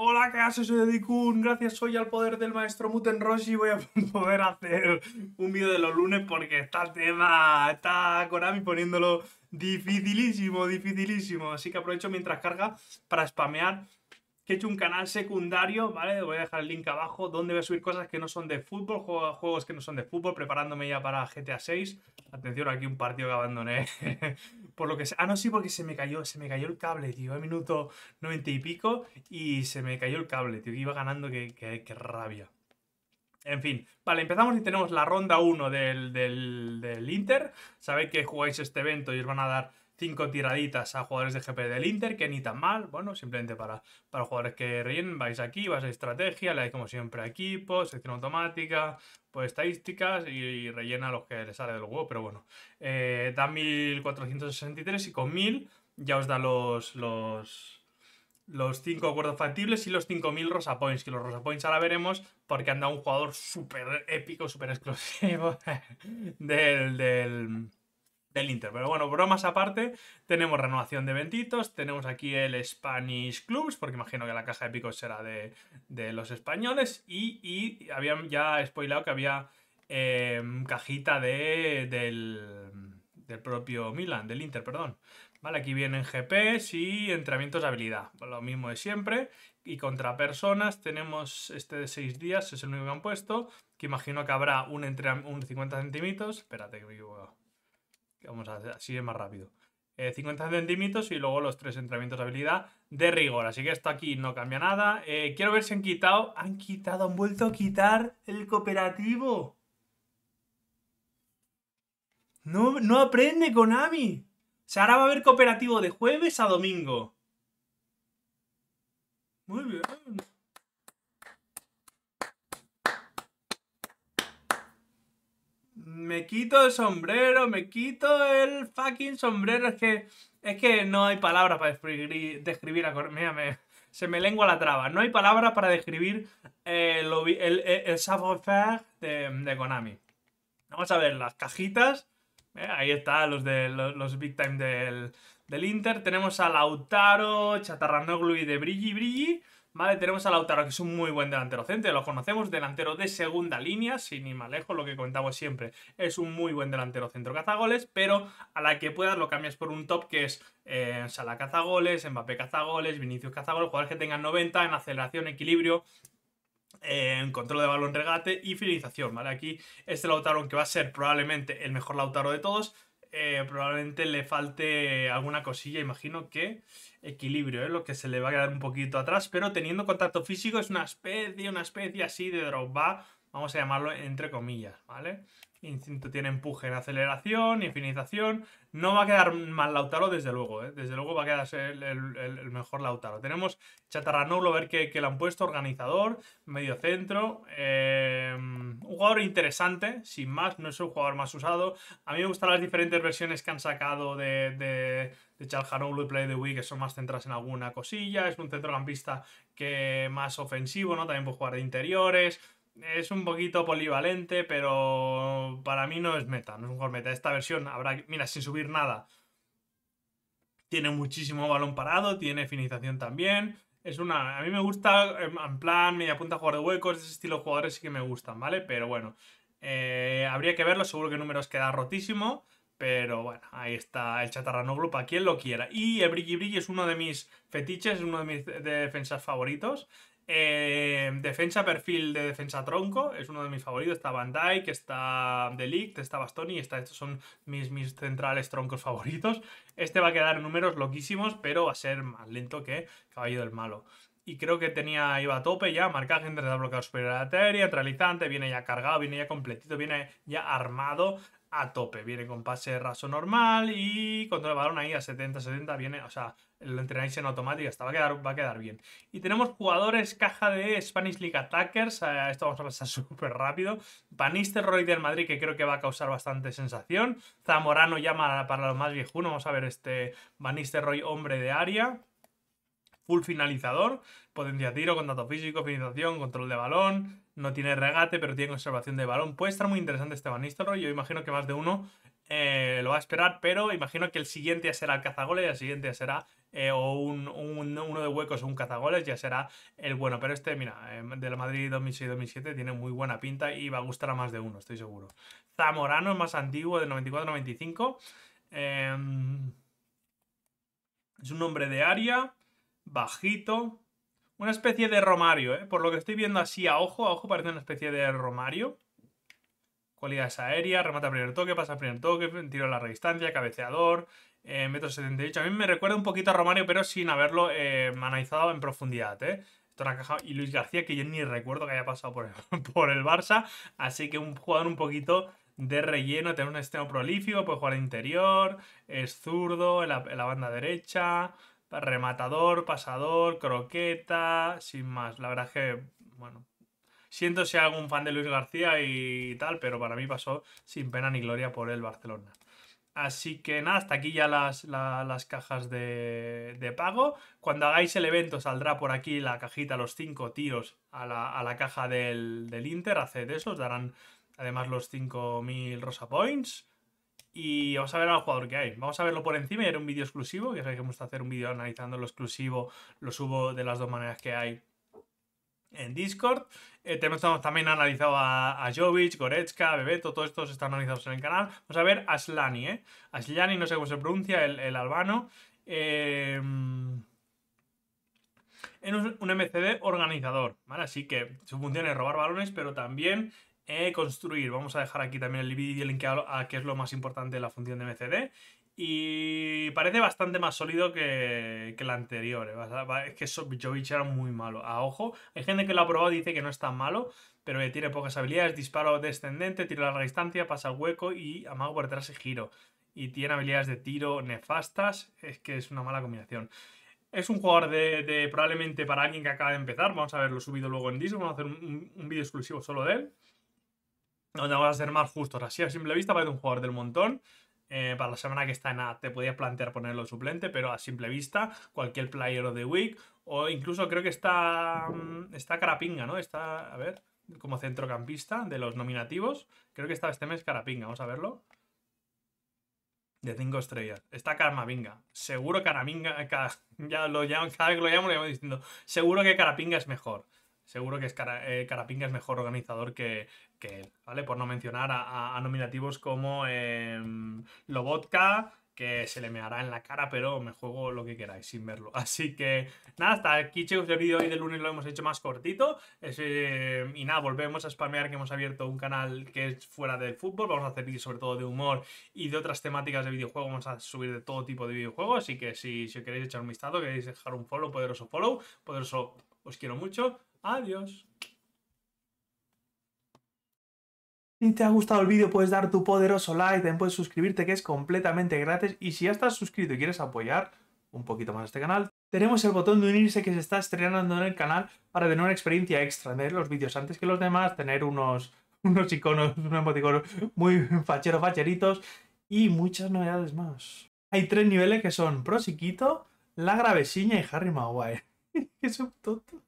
Hola, ¿qué haces? Soy Edicun. Gracias hoy al poder del maestro Muten Roshi voy a poder hacer un vídeo de los lunes porque está el tema, está Konami poniéndolo dificilísimo, dificilísimo. Así que aprovecho mientras carga para spamear he hecho un canal secundario, ¿vale? Voy a dejar el link abajo, donde voy a subir cosas que no son de fútbol, juegos que no son de fútbol, preparándome ya para GTA 6. Atención, aquí un partido que abandoné. por lo que Ah, no, sí, porque se me cayó, se me cayó el cable, tío. A minuto 90 y pico y se me cayó el cable, tío. Que iba ganando, qué rabia. En fin, vale, empezamos y tenemos la ronda 1 del, del, del Inter. Sabéis que jugáis este evento y os van a dar cinco tiraditas a jugadores de GP e del Inter, que ni tan mal, bueno, simplemente para, para jugadores que rellenen, vais aquí, vas a estrategia, le dais como siempre a equipo, sección automática, pues estadísticas y, rellena los que le sale del juego. pero bueno, eh, da 1463 y con 1000 ya os da los, los, los 5 acuerdos factibles y los 5000 Rosa Points, que los Rosa Points ahora veremos porque anda un jugador súper épico, súper exclusivo del del Inter. Pero bueno, bromas aparte, tenemos renovación de eventitos, tenemos aquí el Spanish Clubs, porque imagino que la caja de picos será de, los españoles, y, y, habían ya spoilado que había em, cajita del, propio Milan, del Inter, perdón. Vale, aquí vienen GPs y entrenamientos de habilidad. Lo mismo de siempre. Y contra personas tenemos este de 6 días, es el único que han puesto. Que imagino que habrá un, un 50 centímetros. Espérate que me Vamos a hacer así es más rápido. 50 eh, centímetros y luego los tres entrenamientos de habilidad de rigor. Así que esto aquí no cambia nada. Eh, quiero ver si han quitado. Han quitado, han vuelto a quitar el cooperativo. No, no aprende Konami. O sea, ahora va a haber cooperativo de jueves a domingo. me quito el sombrero, me quito el fucking sombrero. Es que, es que no hay palabras para describir, a Mira, se me lengua la traba. No hay palabras para describir eh, el, savoir-faire de, Konami. Vamos a ver, las cajitas. Eh, ahí están los, de, los, big time del, del, Inter. Tenemos a Lautaro, Chatarranoglu y de Brilli Brilli. Vale, tenemos a Lautaro, que es un muy buen delantero centro, lo conocemos, delantero de segunda línea, sin ir más lejos, lo que comentamos siempre, es un muy buen delantero centro cazagoles, pero a la que puedas lo cambias por un top que es en eh, Sala cazagoles, Mbappé cazagoles, Vinicius cazagoles, jugadores que tengan 90 en aceleración, equilibrio, eh, en control de balón, regate y finalización, ¿vale? Aquí este Lautaro, que va a ser probablemente el mejor Lautaro de todos, eh, probablemente le falte alguna cosilla, imagino que equilibrio, ¿eh? lo que se le va a quedar un poquito atrás, pero teniendo contacto físico es una especie, una especie así de Drogba vamos a llamarlo entre comillas, ¿vale? Instinto tiene empuje en aceleración, y finalización. No va a quedar mal Lautaro, desde luego, ¿eh? Desde luego va a quedar el, mejor Lautaro. Tenemos no lo ver que le han puesto, organizador, medio centro. Eh, un jugador interesante, sin más, no es un jugador más usado. A mí me gustan las diferentes versiones que han sacado de, de, de y Play the Wii, que son más centradas en alguna cosilla. Es un centrocampista que más ofensivo, ¿no? También puede jugar de interiores es un poquito polivalente, pero para mí no es meta, no es un meta. Esta versión habrá, mira, sin subir nada. Tiene muchísimo balón parado, tiene finalización también. Es una. A mí me gusta, em, en plan, media punta jugar de huecos, ese estilo de jugadores sí que me gustan, ¿vale? Pero bueno, eh, habría que verlo, seguro que números queda rotísimo. Pero bueno, ahí está el Chatarranoglu para quien lo quiera. Y el Brigi es uno de mis fetiches, es uno de mis defensas favoritos. Em, defensa, perfil de defensa tronco, es uno de mis favoritos. Está Van Dyke, está Delict, está Bastoni, estos son mis, mis centrales troncos favoritos. Este va a quedar en números loquísimos, pero va a ser más lento que Caballo del Malo. Y creo que tenía, iba a tope ya, marcaje entre superior de la teoría, realizante, viene ya cargado, viene ya completito, viene ya armado a tope. Viene con pase raso normal y control de el balón ahí a 70-70 viene, o sea, lo entrenáis en automática, hasta va a quedar, va a quedar bien. Y tenemos jugadores, caja de Spanish League Attackers, esto vamos a pasar súper rápido. Roy del Madrid, que creo que va a causar bastante sensación. Zamorano llama para los más viejunos, vamos a ver este Roy hombre de área. Full finalizador, potencia tiro, contacto físico, finalización, control de balón, no tiene regate, pero tiene conservación de balón. Puede estar muy interesante este Van Yo imagino que más de uno eh, lo va a esperar, pero imagino que el siguiente ya será el cazagoles el siguiente ya será eh, o un, uno de huecos o un cazagoles, ya será el bueno. Pero este, mira, de eh, del Madrid 2006-2007 tiene muy buena pinta y va a gustar a más de uno, estoy seguro. Zamorano es más antiguo, del 94-95. Em, es un nombre de área, bajito, una especie de romario, ¿eh? Por lo que estoy viendo así a ojo, a ojo parece una especie de romario. Cualidades aérea, remata primer toque, pasa primer toque, tiro a larga distancia, cabeceador, eh, metro 78. A mí me recuerda un poquito a Romario, pero sin haberlo eh, analizado en profundidad, ¿eh? Caja y Luis García, que yo ni recuerdo que haya pasado por el, por el Barça. Así que un jugador un poquito de relleno, tener un extremo prolífico, puede jugar interior, es zurdo, en la banda derecha. Pues, rematador, pasador, croqueta, sin más. La verdad es que, bueno, siento si algún fan de Luis García y tal, pero para mí pasó sin pena ni gloria por el Barcelona. Así que nada, hasta aquí ya las, cajas de, de, pago. Cuando hagáis el evento saldrá por aquí la cajita, los cinco tiros a la, a la caja del, del Inter. Haced eso, os darán además los 5.000 Rosa Points y vamos a ver al jugador que hay. Vamos a verlo por encima era un vídeo exclusivo, ya sabéis que me gusta hacer un vídeo analizando lo exclusivo, lo subo de las dos maneras que hay en Discord. Eh, también tenemos también analizado a, Jovic, Goretzka, Bebeto, todos estos están analizados en el canal. Vamos a ver a Aslani, ¿eh? Aslani, no sé cómo se pronuncia, el, el albano. Eh, en un, un, MCD organizador, Así que su función es robar balones, pero también eh, construir. Vamos a dejar aquí también el vídeo link a, a qué es lo más importante de la función de MCD. Y parece bastante más sólido que, que anterior. Eh. Es que Jovich era muy malo. A ojo, hay gente que lo ha probado y dice que no es tan malo, pero eh, tiene pocas habilidades. Disparo descendente, tiro a larga distancia, pasa hueco y amago por detrás y giro. Y tiene habilidades de tiro nefastas. Es que es una mala combinación. Es un jugador de, probablemente para alguien que acaba de empezar. Vamos a verlo subido luego en Discord. Vamos a hacer un vídeo exclusivo solo de él donde vamos a ser más justos. Así a simple vista ser un jugador del montón. Eh, para la semana que está en A te podías plantear ponerlo suplente, pero a simple vista, cualquier player of the week, o incluso creo que está, mm, está Carapinga, ¿no? Está, a ver, como centrocampista de los nominativos. Creo que está este mes Carapinga, vamos a verlo. De cinco estrellas. Está Carmavinga. Seguro Caraminga. ya lo llamo, cada vez que lo llamo lo llamo diciendo. Seguro que Carapinga es mejor seguro que eh, Carapinga es mejor organizador que, él, ¿vale? Por no mencionar a, nominativos como eh, em, Lobotka, que se le me hará en la cara, pero me juego lo que queráis sin verlo. Así que nada, hasta aquí chicos, el vídeo hoy de lunes lo hemos hecho más cortito. Em, y nada, volvemos a spamear que hemos abierto un canal que es fuera del fútbol. Vamos a hacer vídeos sobre todo de humor y de otras temáticas de videojuegos. Vamos a subir de todo tipo de videojuegos. Así que si, si queréis echar un vistazo, queréis dejar un follow, poderoso follow, poderoso os quiero mucho. Adiós. Si te ha gustado el vídeo puedes dar tu poderoso like, también puedes suscribirte que es completamente gratis y si ya estás suscrito y quieres apoyar un poquito más este canal, tenemos el botón de unirse que se está estrenando en el canal para tener una experiencia extra, ver los vídeos antes que los demás, tener unos, unos iconos, unos emoticonos muy facheros, facheritos y muchas novedades más. Hay tres niveles que son Prosiquito, La Gravesiña y Harry Maguire. ¡Qué son